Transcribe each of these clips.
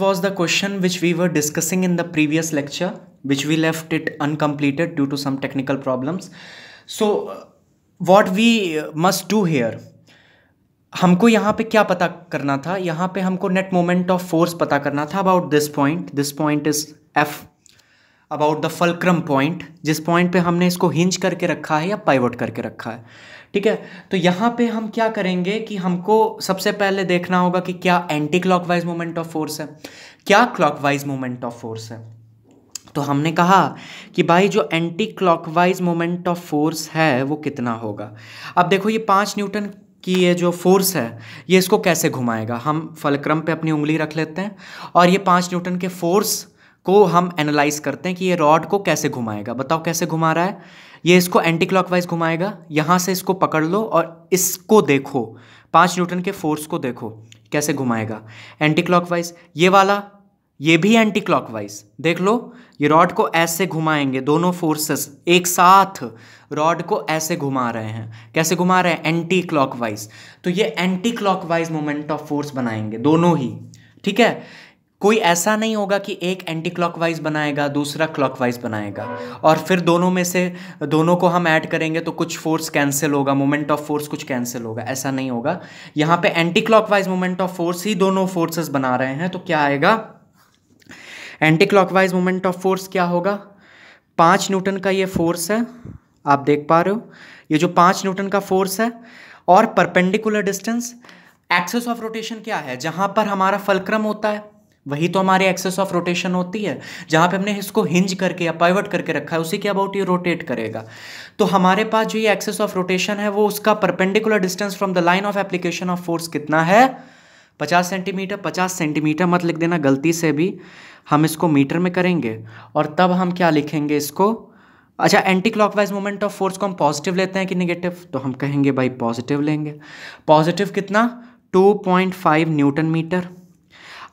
was the question which we were discussing in the previous lecture, which we left it uncompleted due to some technical problems. So, what we must do here, हमको यहाँ पे क्या पता करना था यहाँ पे हमको नेट मोमेंट ऑफ फोर्स पता करना था about this point this point is F about the fulcrum point जिस पॉइंट पे हमने इसको हिंज करके रखा है या पाइवट करके रखा है ठीक है तो यहाँ पे हम क्या करेंगे कि हमको सबसे पहले देखना होगा कि क्या anti clockwise moment of force है क्या क्लॉकवाइज मोमेंट ऑफ फोर्स है तो हमने कहा कि भाई जो anti clockwise moment of force है वो कितना होगा अब देखो ये पाँच न्यूटन कि ये जो फोर्स है ये इसको कैसे घुमाएगा हम फलक्रम पे अपनी उंगली रख लेते हैं और ये पाँच न्यूटन के फोर्स को हम एनालाइज करते हैं कि ये रॉड को कैसे घुमाएगा बताओ कैसे घुमा रहा है ये इसको एंटी क्लॉकवाइज घुमाएगा यहाँ से इसको पकड़ लो और इसको देखो पाँच न्यूटन के फोर्स को देखो कैसे घुमाएगा एंटी क्लॉकवाइज ये वाला ये भी एंटी क्लॉकवाइज देख लो ये रॉड को ऐसे घुमाएंगे दोनों फोर्सेस एक साथ रॉड को ऐसे घुमा रहे हैं कैसे घुमा रहे हैं एंटी क्लॉकवाइज तो ये anti clockwise moment of force बनाएंगे दोनों ही ठीक है कोई ऐसा नहीं होगा कि एक एंटी क्लॉकवाइज बनाएगा दूसरा क्लॉकवाइज बनाएगा और फिर दोनों में से दोनों को हम ऐड करेंगे तो कुछ फोर्स कैंसिल होगा मोमेंट ऑफ फोर्स कुछ कैंसिल होगा ऐसा नहीं होगा यहाँ पे anti clockwise moment of force ही दोनों फोर्सेस बना रहे हैं तो क्या आएगा anti clockwise moment of force क्या होगा पाँच न्यूटन का ये फोर्स है आप देख पा रहे हो ये जो पाँच न्यूटन का फोर्स है और perpendicular distance axis of rotation क्या है जहाँ पर हमारा फलक्रम होता है वही तो हमारी एक्सेस ऑफ रोटेशन होती है जहाँ पे हमने इसको हिंज करके या पाइवट करके रखा है उसी के अबाउट ये रोटेट करेगा तो हमारे पास जो ये एक्सेस ऑफ रोटेशन है वो उसका perpendicular distance from the line of application of force कितना है पचास सेंटीमीटर पचास सेंटीमीटर मत लिख देना गलती से भी हम इसको मीटर में करेंगे और तब हम क्या लिखेंगे इसको अच्छा anti clockwise moment of force को हम पॉजिटिव लेते हैं कि निगेटिव तो हम कहेंगे भाई पॉजिटिव लेंगे पॉजिटिव कितना 2.5 न्यूटन मीटर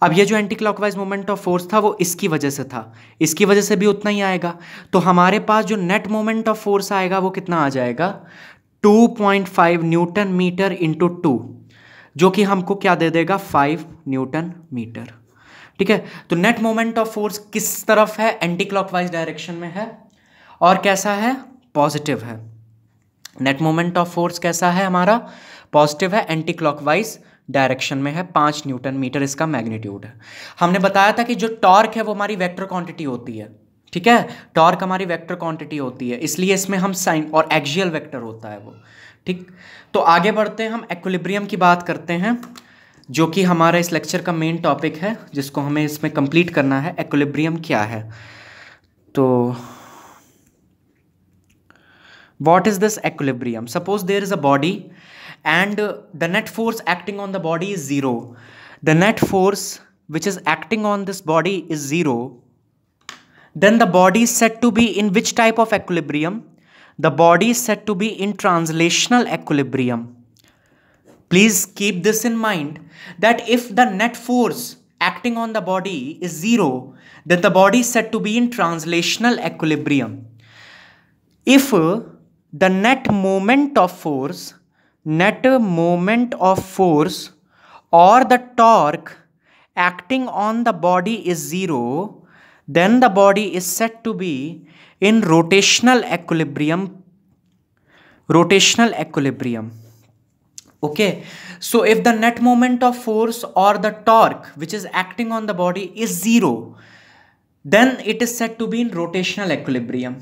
अब ये जो anti clockwise moment of force था वो इसकी वजह से था इसकी वजह से भी उतना ही आएगा तो हमारे पास जो नेट मोमेंट ऑफ फोर्स आएगा वो कितना आ जाएगा 2.5 न्यूटन मीटर इंटू टू जो कि हमको क्या दे देगा 5 न्यूटन मीटर ठीक है तो नेट मोमेंट ऑफ फोर्स किस तरफ है एंटी क्लॉकवाइज डायरेक्शन में है और कैसा है पॉजिटिव है नेट मोमेंट ऑफ फोर्स कैसा है हमारा पॉजिटिव है एंटी क्लॉकवाइज डायरेक्शन में है पाँच न्यूटन मीटर इसका मैग्नीट्यूड है हमने बताया था कि जो टॉर्क है वो हमारी वेक्टर क्वांटिटी होती है ठीक है टॉर्क हमारी वेक्टर क्वांटिटी होती है इसलिए इसमें हम साइन और एक्जियल वेक्टर होता है वो ठीक तो आगे बढ़ते हैं हम एक्विलिब्रियम की बात करते हैं जो कि हमारा इस लेक्चर का मेन टॉपिक है जिसको हमें इसमें कंप्लीट करना है एक्विलिब्रियम क्या है तो what is this equilibrium suppose there is a body and the net force acting on the body is zero. The net force which is acting on this body is zero. Then the body is said to be in which type of equilibrium? The body is said to be in translational equilibrium. Please keep this in mind that if the net force acting on the body is zero, then the body is said to be in translational equilibrium. If the net moment of force net moment of force or the torque acting on the body is zero, then the body is said to be in rotational equilibrium. Rotational equilibrium. Okay, so if the net moment of force or the torque which is acting on the body is zero, then it is said to be in rotational equilibrium.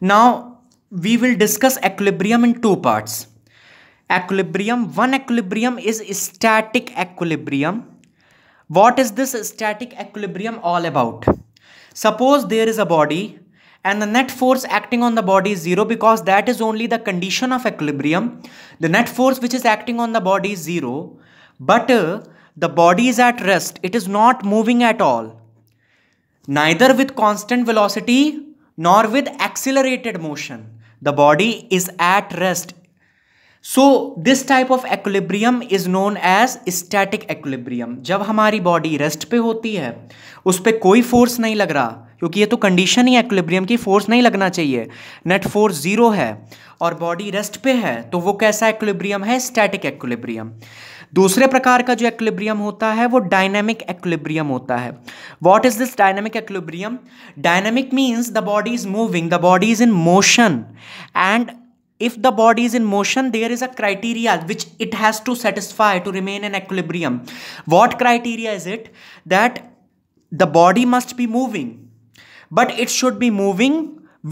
Now, we will discuss equilibrium in two parts equilibrium one equilibrium is static equilibrium what is this static equilibrium all about suppose there is a body and the net force acting on the body is zero because that is only the condition of equilibrium the net force which is acting on the body is zero but uh, the body is at rest it is not moving at all neither with constant velocity nor with accelerated motion the body is at rest so this type of equilibrium is known as static equilibrium जब हमारी body rest पे होती है उस पर कोई force नहीं लग रहा क्योंकि ये तो कंडीशन ही एक्लिब्रियम की फोर्स नहीं लगना चाहिए नेट फोर्स जीरो है और बॉडी रेस्ट पे है तो वो कैसा एक्लिब्रियम है स्टैटिक एक्लिब्रियम दूसरे प्रकार का जो एक्लिब्रियम होता है वो डायनेमिक एक्लिब्रियम होता है what is this dynamic equilibrium dynamic means the body is moving the body is in motion and if the body is in motion there is a criteria which it has to satisfy to remain in equilibrium what criteria is it that the body must be moving but it should be moving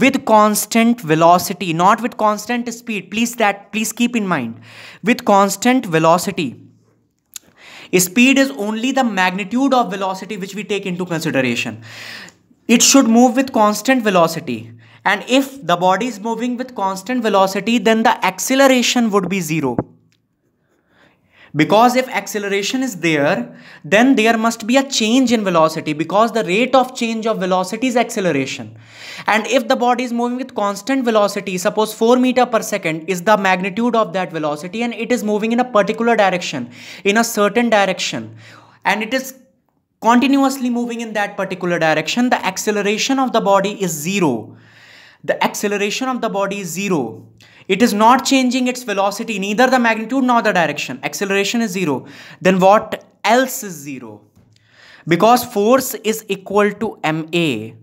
with constant velocity not with constant speed please that please keep in mind with constant velocity speed is only the magnitude of velocity which we take into consideration it should move with constant velocity and if the body is moving with constant velocity, then the acceleration would be zero. Because if acceleration is there, then there must be a change in velocity because the rate of change of velocity is acceleration. And if the body is moving with constant velocity, suppose 4 meter per second is the magnitude of that velocity and it is moving in a particular direction, in a certain direction. And it is continuously moving in that particular direction, the acceleration of the body is zero the acceleration of the body is zero. It is not changing its velocity, neither the magnitude nor the direction. Acceleration is zero. Then what else is zero? Because force is equal to ma.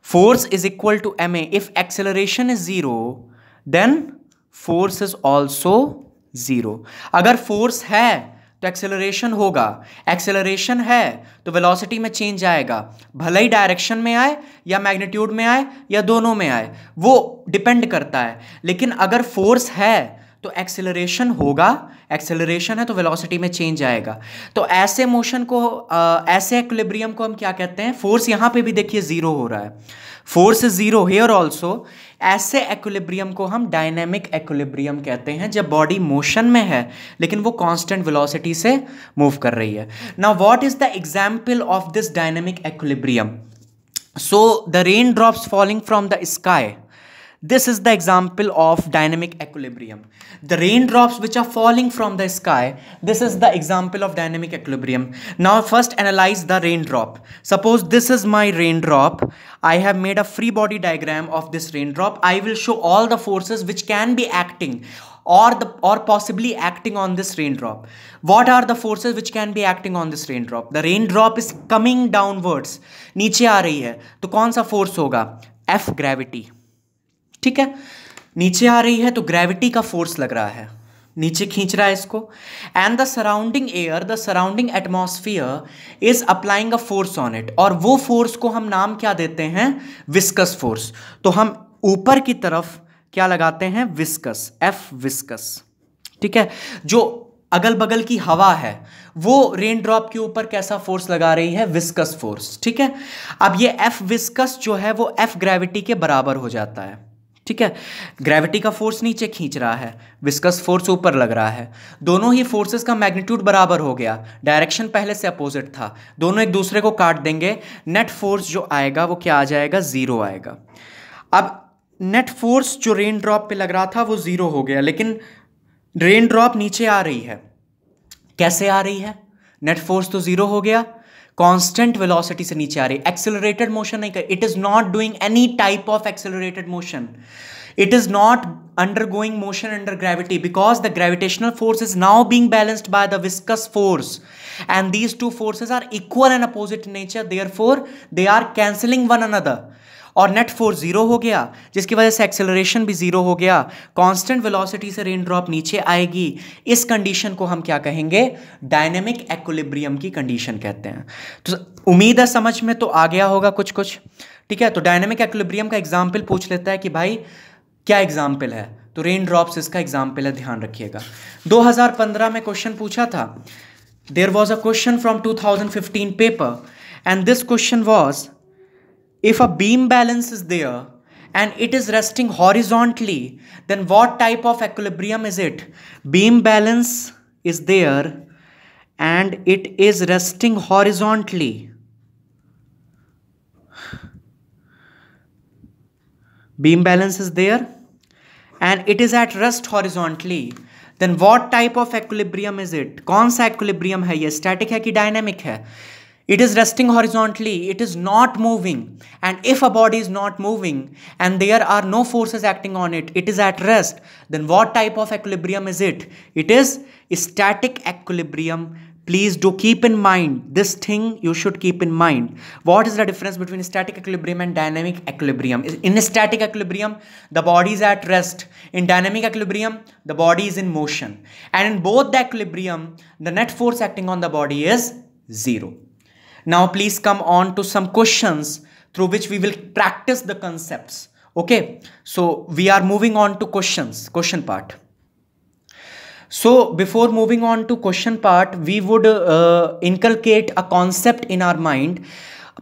Force is equal to ma. If acceleration is zero, then force is also zero. अगर force है तो acceleration होगा acceleration है तो velocity में change आएगा भले ही direction में आए या मैग्नीट्यूड में आए या दोनों में आए वो डिपेंड करता है लेकिन अगर फोर्स है तो एक्सेलरेशन होगा एक्सेलरेशन है तो वेलोसिटी में चेंज आएगा तो ऐसे मोशन को आ, ऐसे एक्लिब्रियम को हम क्या कहते हैं फोर्स यहाँ पे भी देखिए ज़ीरो हो रहा है force is zero here also ऐसे एक्विलिब्रियम को हम डायनेमिक एक्विलिब्रियम कहते हैं जब बॉडी मोशन में है लेकिन वो कांस्टेंट वेलोसिटी से मूव कर रही है now what is the example of this dynamic equilibrium so the raindrops falling from the sky This is the example of dynamic equilibrium. The raindrops which are falling from the sky, this is the example of dynamic equilibrium. Now first analyze the raindrop. Suppose this is my raindrop. I have made a free body diagram of this raindrop. I will show all the forces which can be acting or the or possibly acting on this raindrop what are the forces which can be acting on this raindrop the raindrop is coming downwards नीचे आ रही है तो कौन सा force होगा F gravity. ठीक है नीचे आ रही है तो ग्रेविटी का फोर्स लग रहा है नीचे खींच रहा है इसको and the surrounding air the surrounding atmosphere is applying a force on it और वो फोर्स को हम नाम क्या देते हैं विस्कस फोर्स तो हम ऊपर की तरफ क्या लगाते हैं विस्कस एफ विस्कस ठीक है जो अगल बगल की हवा है वो रेन ड्रॉप के ऊपर कैसा फोर्स लगा रही है विस्कस फोर्स ठीक है अब ये एफ विस्कस जो है वो एफ ग्रेविटी के बराबर हो जाता है ठीक है ग्रेविटी का फोर्स नीचे खींच रहा है विस्कस फोर्स ऊपर लग रहा है दोनों ही फोर्सेस का मैग्नीट्यूड बराबर हो गया डायरेक्शन पहले से अपोजिट था दोनों एक दूसरे को काट देंगे नेट फोर्स जो आएगा वो क्या आ जाएगा ज़ीरो आएगा अब नेट फोर्स जो रेन ड्रॉप पे लग रहा था वो ज़ीरो हो गया लेकिन रेन ड्रॉप नीचे आ रही है कैसे आ रही है नेट फोर्स तो ज़ीरो हो गया कॉन्स्टेंट वेलोसिटी से नीचे आ रही है एक्सेलरेटेड मोशन नहीं कर it is not doing any type of accelerated motion it is not undergoing motion under gravity because the gravitational force is now being balanced by the viscous force and these two forces are equal and opposite nature therefore they are cancelling one another और net force zero हो गया जिसकी वजह से acceleration भी zero हो गया constant velocity से रेन ड्रॉप नीचे आएगी इस कंडीशन को हम क्या कहेंगे डायनेमिक एक्लिब्रियम की कंडीशन कहते हैं तो उम्मीद है समझ में तो आ गया होगा कुछ कुछ ठीक है तो डायनेमिक एक्विलिब्रियम का एग्जाम्पल पूछ लेता है कि भाई क्या एग्जाम्पल है तो रेन ड्रॉप्स इसका एग्जाम्पल है ध्यान रखिएगा 2015 में क्वेश्चन पूछा था there was a question from 2015 paper and this question was If a beam balance is there and it is resting horizontally, then what type of equilibrium is it? Beam balance is there and it is resting horizontally. Beam balance is there and it is at rest horizontally. Then what type of equilibrium is it? कौन सा equilibrium है ये static hai ki dynamic hai. It is resting horizontally, it is not moving. And if a body is not moving and there are no forces acting on it, it is at rest, then what type of equilibrium is it? It is static equilibrium. Please do keep in mind this thing you should keep in mind. What is the difference between static equilibrium and dynamic equilibrium? In static equilibrium, the body is at rest. In dynamic equilibrium, the body is in motion. And in both the equilibrium, the net force acting on the body is zero. Now please come on to some questions through which we will practice the concepts. Okay, so we are moving on to questions, question part. So before moving on to question part, we would uh, inculcate a concept in our mind,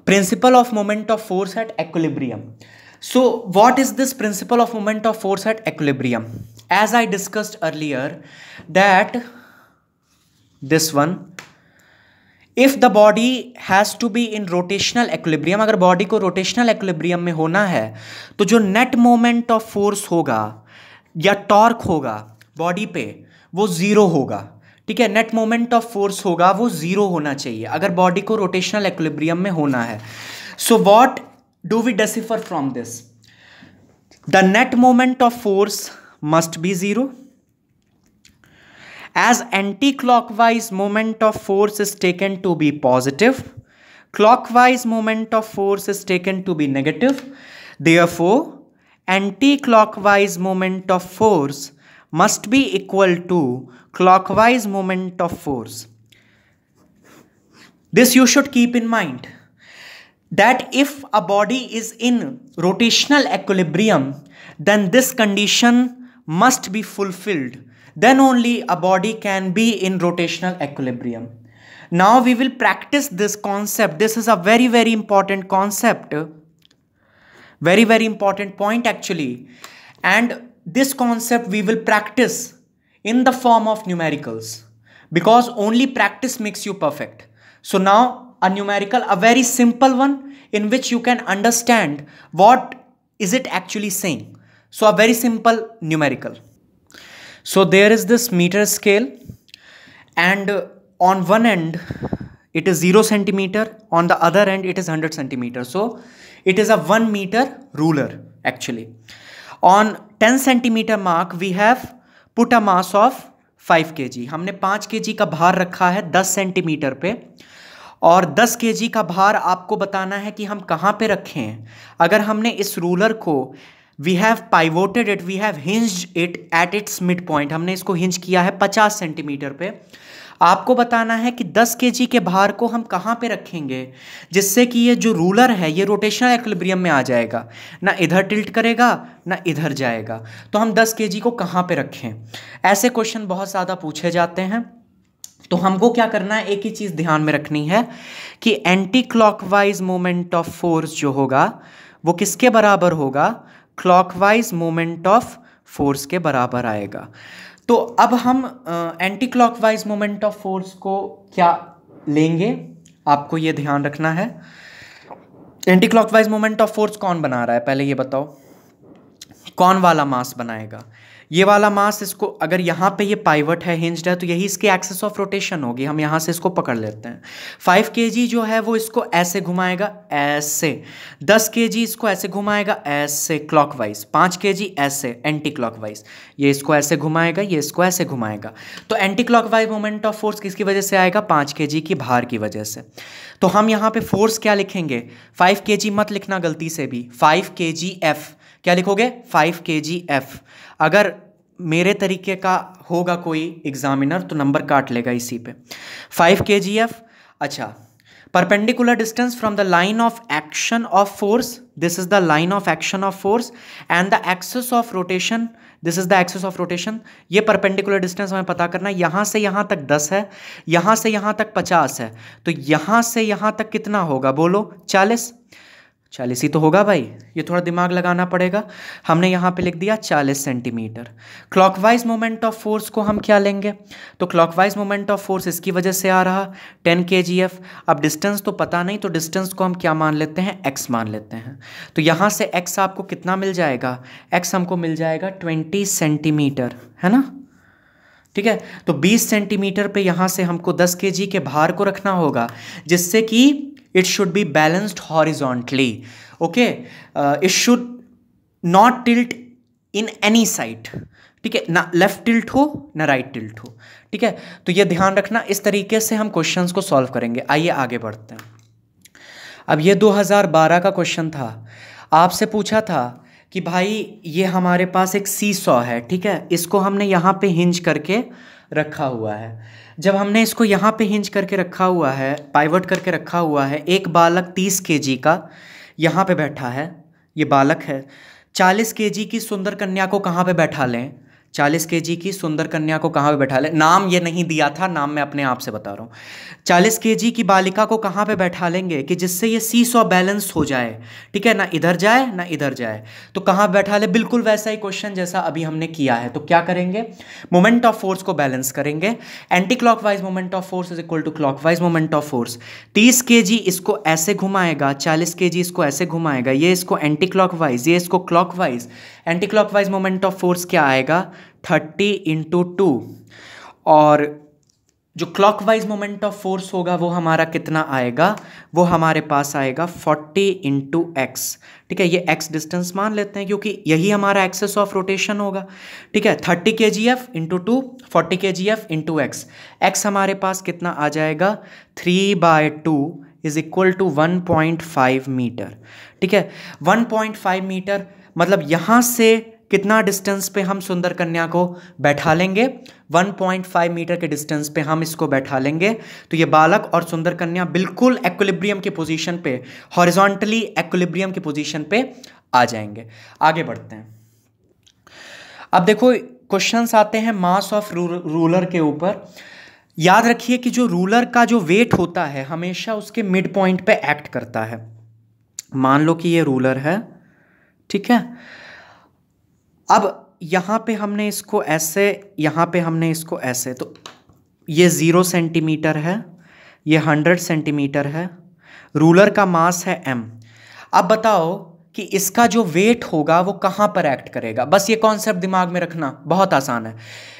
principle of moment of force at equilibrium. So what is this principle of moment of force at equilibrium? As I discussed earlier that this one if the body has to be in rotational equilibrium अगर body को rotational एक्लिब्रियम में होना है तो जो net moment of force होगा या torque होगा बॉडी पे वो ज़ीरो होगा ठीक है नेट मोमेंट ऑफ फोर्स होगा वो ज़ीरो होना चाहिए अगर बॉडी को रोटेशनल एक्लिब्रियम में होना है so what do we decipher from this the net moment of force must be zero As anti-clockwise moment of force is taken to be positive, clockwise moment of force is taken to be negative. Therefore, anti-clockwise moment of force must be equal to clockwise moment of force. This you should keep in mind that if a body is in rotational equilibrium, then this condition must be fulfilled then only a body can be in rotational equilibrium. Now we will practice this concept. This is a very, very important concept. Very, very important point actually. And this concept we will practice in the form of numericals because only practice makes you perfect. So now a numerical, a very simple one in which you can understand what is it actually saying. So a very simple numerical. so there is this meter scale and on one end it is 0 cm on the other end it is 100 cm so it is a 1 meter ruler actually on 10 cm mark we have put a mass of 5 kg humne 5 kg ka bhar rakha hai 10 cm pe और 10 के का भार आपको बताना है कि हम कहाँ पे रखें अगर हमने इस रूलर को we have pivoted it we have hinge it at its mid point हमने इसको हिंज किया है पचास सेंटीमीटर पे आपको बताना है कि 10 के के भार को हम कहाँ पे रखेंगे जिससे कि ये जो रूलर है ये रोटेशनल एक्लिब्रियम में आ जाएगा ना इधर टिल्ट करेगा ना इधर जाएगा तो हम 10 के को कहाँ पे रखें ऐसे क्वेश्चन बहुत ज़्यादा पूछे जाते हैं तो हमको क्या करना है एक ही चीज़ ध्यान में रखनी है कि anti clockwise moment of force जो होगा वो किसके बराबर होगा क्लॉकवाइज मोमेंट ऑफ फोर्स के बराबर आएगा तो अब हम anti clockwise moment of force को क्या लेंगे आपको ये ध्यान रखना है anti clockwise moment of force कौन बना रहा है पहले ये बताओ कौन वाला मास बनाएगा ये वाला मास इसको अगर यहाँ पे ये पाइवट है हिंज्ड है तो यही इसकी एक्सेस ऑफ रोटेशन होगी हम यहाँ से इसको पकड़ लेते हैं फाइव के जो है वो इसको ऐसे घुमाएगा ऐसे दस के इसको ऐसे घुमाएगा ऐसे क्लॉक वाइज पाँच के ऐसे एंटी क्लॉक वाइज ये इसको ऐसे घुमाएगा ये इसको ऐसे घुमाएगा तो anti clockwise moment of force किसकी वजह से आएगा पाँच के की भार की वजह से तो हम यहाँ पे फोर्स क्या लिखेंगे फाइव के मत लिखना गलती से भी फाइव के एफ क्या लिखोगे फाइव के एफ अगर मेरे तरीके का होगा कोई एग्जामिनर तो नंबर काट लेगा इसी पे फाइव के जी एफ अच्छा perpendicular distance from the line of action of force this is the line of action of force and the axis of rotation this is the axis of rotation ये perpendicular distance हमें पता करना है यहाँ से यहाँ तक दस है यहाँ से यहाँ तक पचास है तो यहाँ से यहाँ तक कितना होगा बोलो चालीस चालीस ही तो होगा भाई ये थोड़ा दिमाग लगाना पड़ेगा हमने यहाँ पे लिख दिया चालीस centimetre clockwise moment of force को हम क्या लेंगे तो क्लॉकवाइज मोमेंट ऑफ फोर्स इसकी वजह से आ रहा टेन के जी एफ अब डिस्टेंस तो पता नहीं तो डिस्टेंस को हम क्या मान लेते हैं एक्स मान लेते हैं तो यहाँ से एक्स आपको कितना मिल जाएगा एक्स हमको मिल जाएगा ट्वेंटी सेंटीमीटर है ना ठीक है तो बीस सेंटीमीटर पे यहाँ से हमको दस के के भार को रखना होगा जिससे कि it should be balanced horizontally okay it should not tilt in any side ठीक है ना लेफ्ट टिल्ट हो ना राइट टिल्ट हो ठीक है तो ये ध्यान रखना इस तरीके से हम क्वेश्चंस को सॉल्व करेंगे आइए आगे बढ़ते हैं अब ये 2012 का क्वेश्चन था आपसे पूछा था कि भाई ये हमारे पास एक सी सॉ है ठीक है इसको हमने यहाँ पे हिंज करके रखा हुआ है जब हमने इसको यहाँ पे हिंज करके रखा हुआ है पाइवट करके रखा हुआ है एक बालक तीस के का यहाँ पे बैठा है ये बालक है चालीस के की सुंदर कन्या को कहाँ पे बैठा लें चालीस के जी की सुंदर कन्या को कहाँ पे बैठा ले नाम ये नहीं दिया था नाम मैं अपने आप से बता रहा हूँ चालीस के जी की बालिका को कहाँ पे बैठा लेंगे कि जिससे ये सी सौ बैलेंस हो जाए ठीक है ना इधर जाए ना इधर जाए तो कहाँ बैठा ले बिल्कुल वैसा ही क्वेश्चन जैसा अभी हमने किया है तो क्या करेंगे मोमेंट ऑफ फोर्स को बैलेंस करेंगे anti clockwise moment of force is equal to clockwise moment of force तीस के इसको ऐसे घुमाएगा चालीस के इसको ऐसे घुमाएगा ये इसको एंटी क्लॉक वाइज ये इसको clockwise anti clockwise moment of force क्या आएगा थर्टी इंटू टू और जो क्लॉकवाइज मोमेंट ऑफ फोर्स होगा वो हमारा कितना आएगा वो हमारे पास आएगा 40 इंटू एक्स ठीक है ये एक्स डिस्टेंस मान लेते हैं क्योंकि यही हमारा एक्सेस ऑफ रोटेशन होगा ठीक है 30 K G F into two forty K G F into X X हमारे पास कितना आ जाएगा three by two is equal to one point five metre ठीक है वन पॉइंट फाइव मीटर मतलब यहाँ से कितना डिस्टेंस पे हम सुंदर कन्या को बैठा लेंगे 1.5 मीटर के डिस्टेंस पे हम इसको बैठा लेंगे तो ये बालक और सुंदर कन्या बिल्कुल एक्विलिब्रियम की पोजीशन पे हॉरिजॉन्टली एक्विलिब्रियम की पोजीशन पे आ जाएंगे आगे बढ़ते हैं अब देखो क्वेश्चंस आते हैं मास ऑफ रूलर के ऊपर याद रखिए कि जो रूलर का जो वेट होता है हमेशा उसके मिड पॉइंट पर एक्ट करता है मान लो कि ये रूलर है ठीक है अब यहाँ पे हमने इसको ऐसे यहाँ पे हमने इसको ऐसे तो ये ज़ीरो सेंटीमीटर है ये हंड्रेड सेंटीमीटर है रूलर का मास है एम अब बताओ कि इसका जो वेट होगा वो कहाँ पर एक्ट करेगा बस ये कॉन्सेप्ट दिमाग में रखना बहुत आसान है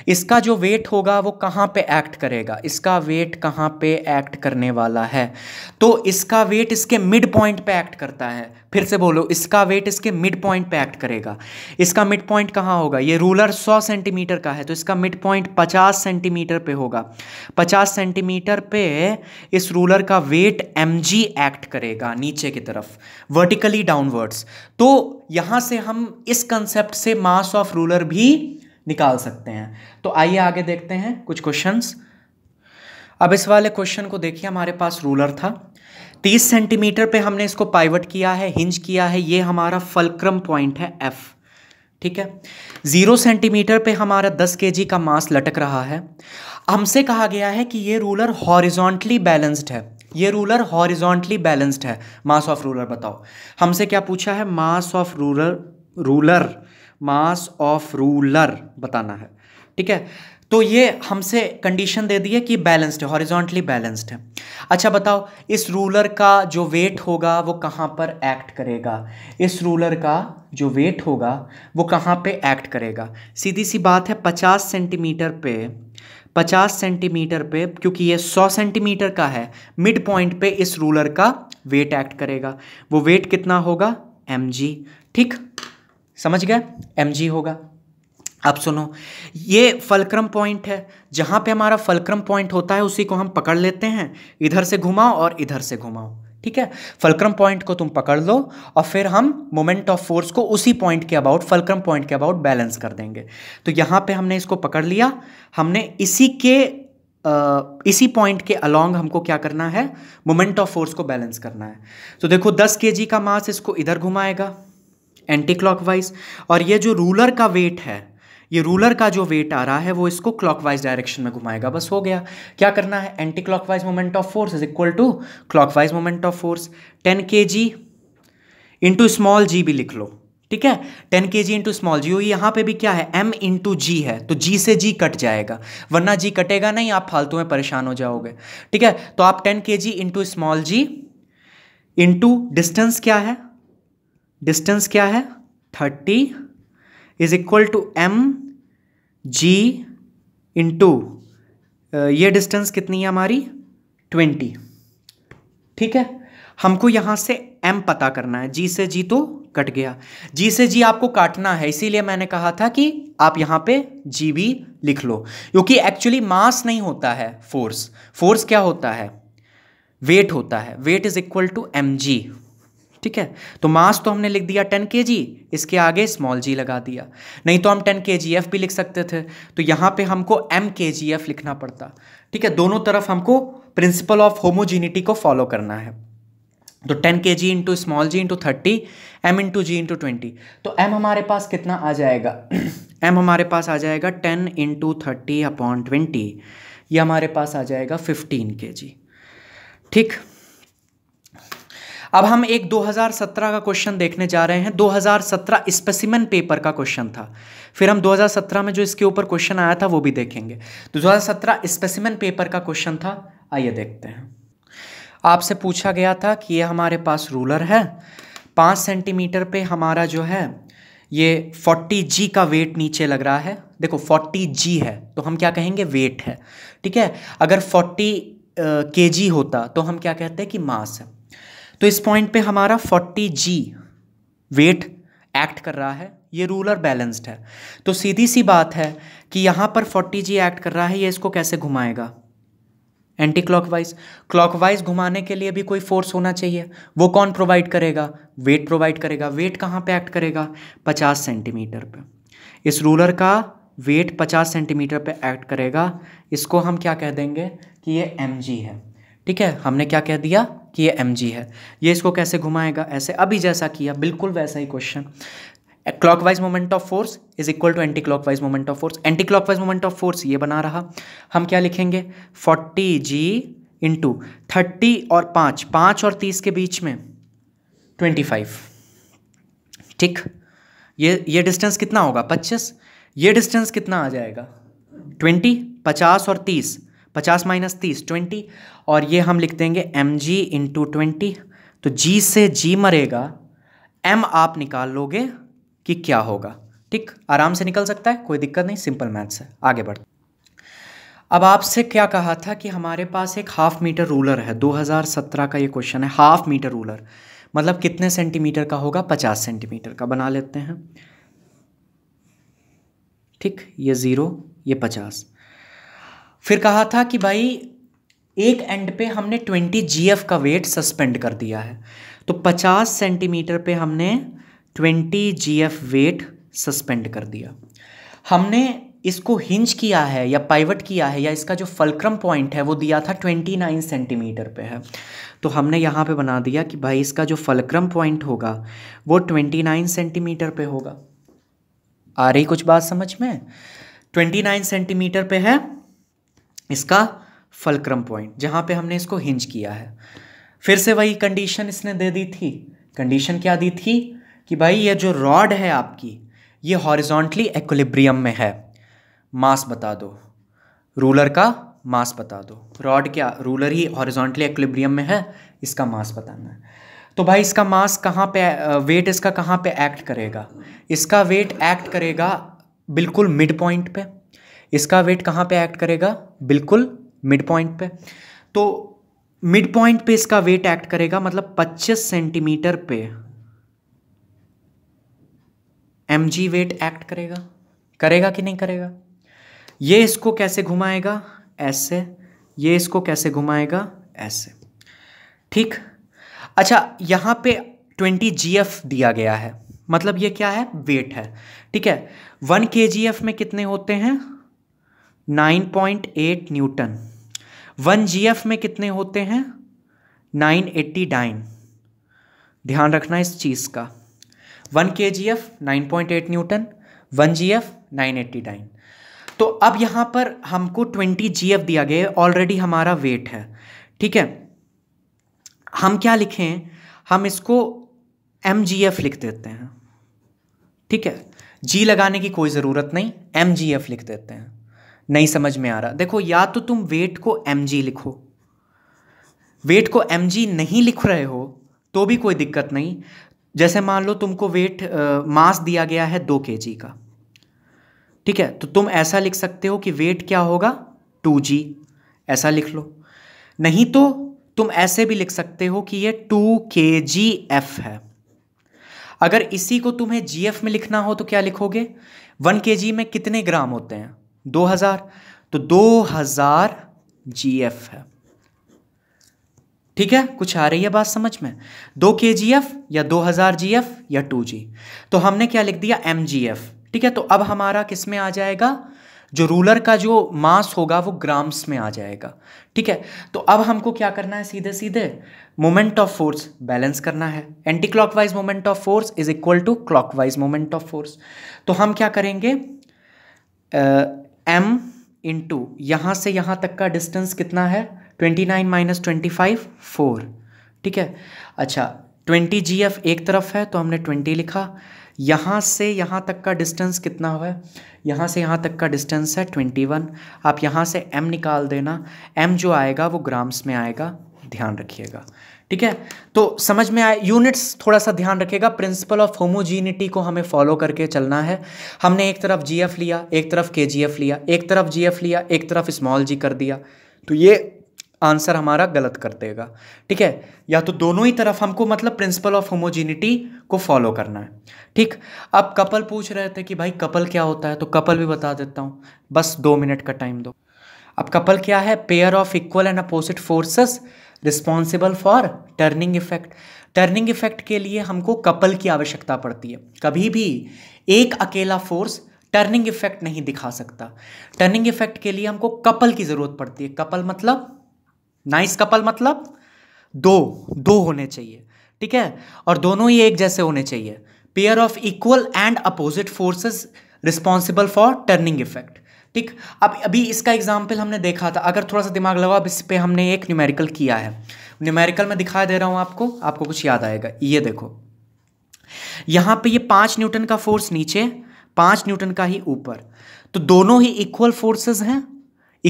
इसका जो वेट होगा वो कहाँ पे एक्ट करेगा इसका वेट कहाँ पे एक्ट करने वाला है तो इसका वेट इसके मिड पॉइंट पे एक्ट करता है फिर से बोलो इसका वेट इसके मिड पॉइंट पे एक्ट करेगा इसका मिड पॉइंट कहाँ होगा ये रूलर सौ सेंटीमीटर का है तो इसका मिड पॉइंट पचास सेंटीमीटर पे होगा पचास सेंटीमीटर पे इस रूलर का वेट एम एक्ट करेगा नीचे की तरफ वर्टिकली डाउनवर्ड्स तो यहाँ से हम इस कंसेप्ट से मास ऑफ रूलर भी निकाल सकते हैं तो आइए आगे देखते हैं कुछ क्वेश्चंस अब इस वाले क्वेश्चन को देखिए हमारे पास रूलर था 30 सेंटीमीटर पे हमने इसको पाइवट किया है हिंज किया है ये हमारा फलक्रम पॉइंट है एफ़ ठीक है ज़ीरो सेंटीमीटर पे हमारा 10 के का मास लटक रहा है हमसे कहा गया है कि ये रूलर हॉरिजॉन्टली बैलेंस्ड है ये रूलर हॉरिजॉन्टली बैलेंस्ड है मास ऑफ रूलर बताओ हमसे क्या पूछा है mass of ruler ruler mass of ruler बताना है ठीक है तो ये हमसे कंडीशन दे दी है कि बैलेंस्ड है हॉरिजॉन्टली बैलेंस्ड है अच्छा बताओ इस रूलर का जो वेट होगा वो कहाँ पर एक्ट करेगा इस रूलर का जो वेट होगा वो कहाँ पे एक्ट करेगा सीधी सी बात है पचास सेंटीमीटर पे पचास सेंटीमीटर पे क्योंकि ये सौ सेंटीमीटर का है मिड पॉइंट पे इस रूलर का वेट एक्ट करेगा वो वेट कितना होगा एम ठीक समझ गए एम होगा अब सुनो ये फलक्रम पॉइंट है जहाँ पे हमारा फलक्रम पॉइंट होता है उसी को हम पकड़ लेते हैं इधर से घुमाओ और इधर से घुमाओ ठीक है फलक्रम पॉइंट को तुम पकड़ लो और फिर हम मोमेंट ऑफ फोर्स को उसी पॉइंट के अबाउट फलक्रम पॉइंट के अबाउट बैलेंस कर देंगे तो यहाँ पे हमने इसको पकड़ लिया हमने इसी के इसी पॉइंट के अलोंग हमको क्या करना है मोमेंट ऑफ फोर्स को बैलेंस करना है तो देखो दस के का मास इसको इधर घुमाएगा एंटी क्लॉकवाइज और ये जो रूलर का वेट है ये रूलर का जो वेट आ रहा है वो इसको क्लॉकवाइज डायरेक्शन में घुमाएगा बस हो गया क्या करना है anti clockwise moment of force is equal to clockwise moment of force ten K G into small जी भी लिख लो ठीक है ten K G into small जी यहाँ पे भी क्या है एम इंटू जी है तो जी से जी कट जाएगा वरना जी कटेगा नहीं आप फालतू में परेशान हो जाओगे ठीक है तो आप ten K G into small G into distance क्या है डिस्टेंस क्या है thirty is equal to M G into ये डिस्टेंस कितनी है हमारी ट्वेंटी ठीक है हमको यहां से एम पता करना है जी से जी तो कट गया जी से जी आपको काटना है इसीलिए मैंने कहा था कि आप यहाँ पे जी भी लिख लो क्योंकि एक्चुअली मास नहीं होता है फोर्स फोर्स क्या होता है वेट होता है weight is equal to M G ठीक है तो मास तो हमने लिख दिया टेन के जी इसके आगे स्मॉल जी लगा दिया नहीं तो हम टेन के जी एफ भी लिख सकते थे तो यहाँ पे हमको एम के जी एफ लिखना पड़ता ठीक है दोनों तरफ हमको प्रिंसिपल ऑफ होमोजीनिटी को फॉलो करना है तो ten K G into small G into thirty M into G into twenty तो एम हमारे पास कितना आ जाएगा एम हमारे पास आ जाएगा ten into thirty upon twenty ये हमारे पास आ जाएगा फिफ्टीन के जी ठीक अब हम एक 2017 का क्वेश्चन देखने जा रहे हैं 2017 स्पेसिमेन पेपर का क्वेश्चन था फिर हम 2017 में जो इसके ऊपर क्वेश्चन आया था वो भी देखेंगे 2017 स्पेसिमेन पेपर का क्वेश्चन था आइए देखते हैं आपसे पूछा गया था कि ये हमारे पास रूलर है पाँच सेंटीमीटर पे हमारा जो है ये फोर्टी जी का वेट नीचे लग रहा है देखो फोर्टी जी है तो हम क्या कहेंगे वेट है ठीक है अगर फोर्टी के जी होता तो हम क्या कहते हैं कि मास है तो इस पॉइंट पे हमारा 40g जी वेट एक्ट कर रहा है ये रूलर बैलेंस्ड है तो सीधी सी बात है कि यहाँ पर 40g जी एक्ट कर रहा है ये इसको कैसे घुमाएगा एंटी क्लॉकवाइज क्लॉकवाइज घुमाने के लिए भी कोई फोर्स होना चाहिए वो कौन प्रोवाइड करेगा वेट प्रोवाइड करेगा वेट कहाँ पे एक्ट करेगा 50 सेंटीमीटर पे इस रूलर का वेट 50 सेंटीमीटर पे एक्ट करेगा इसको हम क्या कह देंगे कि ये एम है ठीक है हमने क्या कह दिया कि ये एम है ये इसको कैसे घुमाएगा ऐसे अभी जैसा किया बिल्कुल वैसा ही question clockwise moment of force is equal to anti clockwise moment of force anti clockwise moment of force ये बना रहा हम क्या लिखेंगे फोर्टी जी इंटू थर्टी और पाँच पाँच और तीस के बीच में ट्वेंटी फाइव ठीक ये ये डिस्टेंस कितना होगा पच्चीस ये डिस्टेंस कितना आ जाएगा ट्वेंटी पचास और तीस पचास माइनस तीस ट्वेंटी और ये हम लिख देंगे एम जी इंटू ट्वेंटी तो जी से जी मरेगा एम आप निकाल लोगे कि क्या होगा ठीक आराम से निकल सकता है कोई दिक्कत नहीं सिंपल मैथ्स है आगे बढ़ अब आपसे क्या कहा था कि हमारे पास एक हाफ मीटर रूलर है 2017 का ये क्वेश्चन है हाफ मीटर रूलर मतलब कितने सेंटीमीटर का होगा 50 सेंटीमीटर का बना लेते हैं ठीक ये ज़ीरो ये फिर कहा था कि भाई एक एंड पे हमने 20 जी का वेट सस्पेंड कर दिया है तो 50 सेंटीमीटर पे हमने 20 जी वेट सस्पेंड कर दिया हमने इसको हिंज किया है या पाइवट किया है या इसका जो फलक्रम पॉइंट है वो दिया था 29 सेंटीमीटर पे है तो हमने यहाँ पे बना दिया कि भाई इसका जो फलक्रम पॉइंट होगा वो 29 सेंटीमीटर पे होगा आ रही कुछ बात समझ में 29 सेंटीमीटर पे है इसका फलक्रम पॉइंट जहाँ पे हमने इसको हिंज किया है फिर से वही कंडीशन इसने दे दी थी कंडीशन क्या दी थी कि भाई ये जो रॉड है आपकी ये हॉरिजॉन्टली एक्विलिब्रियम में है मास बता दो रूलर का मास बता दो रॉड क्या रूलर ही हॉरिजॉन्टली एक्लिब्रियम में है इसका मास बताना है तो भाई इसका मास कहाँ पे वेट इसका कहाँ पे एक्ट करेगा इसका वेट एक्ट करेगा बिल्कुल मिड पॉइंट पे इसका वेट कहाँ पे एक्ट करेगा बिल्कुल मिड पॉइंट पे तो मिड पॉइंट पे इसका वेट एक्ट करेगा मतलब 25 सेंटीमीटर पे एम जी वेट एक्ट करेगा करेगा कि नहीं करेगा ये इसको कैसे घुमाएगा ऐसे ये इसको कैसे घुमाएगा ऐसे ठीक अच्छा यहाँ पे 20 जी दिया गया है मतलब ये क्या है वेट है ठीक है वन के में कितने होते हैं 9.8 न्यूटन वन जीएफ में कितने होते हैं 989 ध्यान रखना इस चीज़ का one K G F nine point eight newton one G F nine eighty nine तो अब यहाँ पर हमको ट्वेंटी जी एफ दिया गया है ऑलरेडी हमारा वेट है ठीक है हम क्या लिखें हम इसको एम जी एफ लिख देते हैं ठीक है जी लगाने की कोई ज़रूरत नहीं एम जी एफ लिख देते हैं नहीं समझ में आ रहा देखो या तो तुम वेट को एम लिखो वेट को एम नहीं लिख रहे हो तो भी कोई दिक्कत नहीं जैसे मान लो तुमको वेट मास दिया गया है दो के का ठीक है तो तुम ऐसा लिख सकते हो कि वेट क्या होगा टू जी ऐसा लिख लो नहीं तो तुम ऐसे भी लिख सकते हो कि ये टू के जी एफ है अगर इसी को तुम्हें जी एफ में लिखना हो तो क्या लिखोगे वन के जी में कितने ग्राम होते हैं दो हज़ार तो दो हज़ार जी एफ है ठीक है कुछ आ रही है बात समझ में दो के जी एफ या दो हज़ार जी एफ या टू जी तो हमने क्या लिख दिया एम जी एफ ठीक है तो अब हमारा किस में आ जाएगा जो रूलर का जो मास होगा वो ग्राम्स में आ जाएगा ठीक है तो अब हमको क्या करना है सीधे सीधे मोमेंट ऑफ फोर्स बैलेंस करना है anti clockwise moment of force is equal to clockwise moment of force तो हम क्या करेंगे एम इंटू यहाँ से यहाँ तक का डिस्टेंस कितना है twenty nine minus twenty five four ठीक है अच्छा ट्वेंटी जी एफ एक तरफ है तो हमने ट्वेंटी लिखा यहाँ से यहाँ तक का डिस्टेंस कितना हुआ है यहाँ से यहाँ तक का डिस्टेंस है ट्वेंटी वन आप यहाँ से एम निकाल देना एम जो आएगा वो ग्राम्स में आएगा ध्यान रखिएगा ठीक है तो समझ में आए यूनिट्स थोड़ा सा ध्यान रखेगा प्रिंसिपल ऑफ होमोजीनिटी को हमें फॉलो करके चलना है हमने एक तरफ जीएफ लिया एक तरफ केजीएफ लिया एक तरफ जीएफ लिया एक तरफ स्मॉल जी कर दिया तो ये आंसर हमारा गलत कर देगा ठीक है या तो दोनों ही तरफ हमको मतलब प्रिंसिपल ऑफ होमोजिनिटी को फॉलो करना है ठीक अब कपल पूछ रहे थे कि भाई कपल क्या होता है तो कपल भी बता देता हूँ बस दो मिनट का टाइम दो अब कपल क्या है pair of equal and opposite forces responsible for turning effect turning effect के लिए हमको कपल की आवश्यकता पड़ती है कभी भी एक अकेला फोर्स टर्निंग इफेक्ट नहीं दिखा सकता टर्निंग इफेक्ट के लिए हमको कपल की ज़रूरत पड़ती है कपल मतलब नाइस कपल मतलब दो दो होने चाहिए ठीक है और दोनों ही एक जैसे होने चाहिए pair of equal and opposite forces responsible for turning effect ठीक अब अभी इसका एग्जाम्पल हमने देखा था अगर थोड़ा सा दिमाग लगा अब इस पर हमने एक न्यूमेरिकल किया है न्यूमेरिकल में दिखा दे रहा हूँ आपको आपको कुछ याद आएगा ये देखो यहाँ पे ये पाँच न्यूटन का फोर्स नीचे पाँच न्यूटन का ही ऊपर तो दोनों ही इक्वल फोर्सेज हैं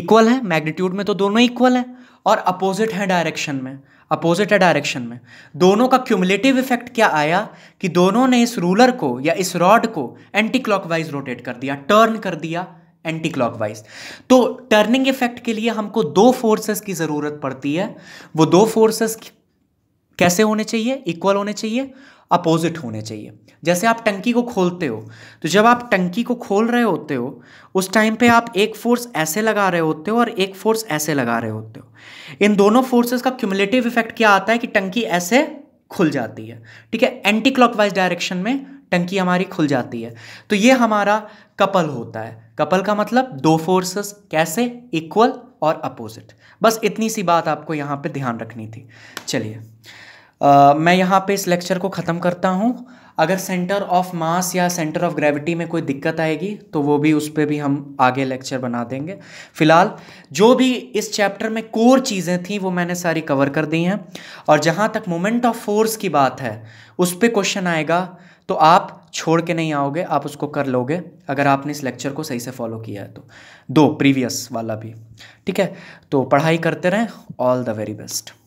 इक्वल है मैग्नीट्यूड में तो दोनों इक्वल है और अपोजिट है डायरेक्शन में अपोजिट है डायरेक्शन में दोनों का क्यूमुलेटिव इफेक्ट क्या आया कि दोनों ने इस रूलर को या इस रॉड को एंटी क्लॉकवाइज रोटेट कर दिया टर्न कर दिया एंटी क्लॉकवाइज तो टर्निंग इफेक्ट के लिए हमको दो फोर्सेस की ज़रूरत पड़ती है वो दो फोर्सेस कैसे होने चाहिए इक्वल होने चाहिए अपोजिट होने चाहिए जैसे आप टंकी को खोलते हो तो जब आप टंकी को खोल रहे होते हो उस टाइम पे आप एक फोर्स ऐसे लगा रहे होते हो और एक फोर्स ऐसे लगा रहे होते हो इन दोनों फोर्सेस का क्यूमुलेटिव इफेक्ट क्या आता है कि टंकी ऐसे खुल जाती है ठीक है एंटी क्लॉकवाइज डायरेक्शन में टंकी हमारी खुल जाती है तो ये हमारा कपल होता है कपल का मतलब दो फोर्सेस कैसे इक्वल और अपोजिट बस इतनी सी बात आपको यहाँ पे ध्यान रखनी थी चलिए मैं यहाँ पे इस लेक्चर को ख़त्म करता हूँ अगर सेंटर ऑफ मास या सेंटर ऑफ ग्रेविटी में कोई दिक्कत आएगी तो वो भी उस पर भी हम आगे लेक्चर बना देंगे फिलहाल जो भी इस चैप्टर में कोर चीज़ें थी वो मैंने सारी कवर कर दी हैं और जहाँ तक मोमेंट ऑफ फोर्स की बात है उस पर क्वेश्चन आएगा तो आप छोड़ के नहीं आओगे आप उसको कर लोगे अगर आपने इस लेक्चर को सही से फॉलो किया है तो दो प्रीवियस वाला भी ठीक है तो पढ़ाई करते रहें ऑल द वेरी बेस्ट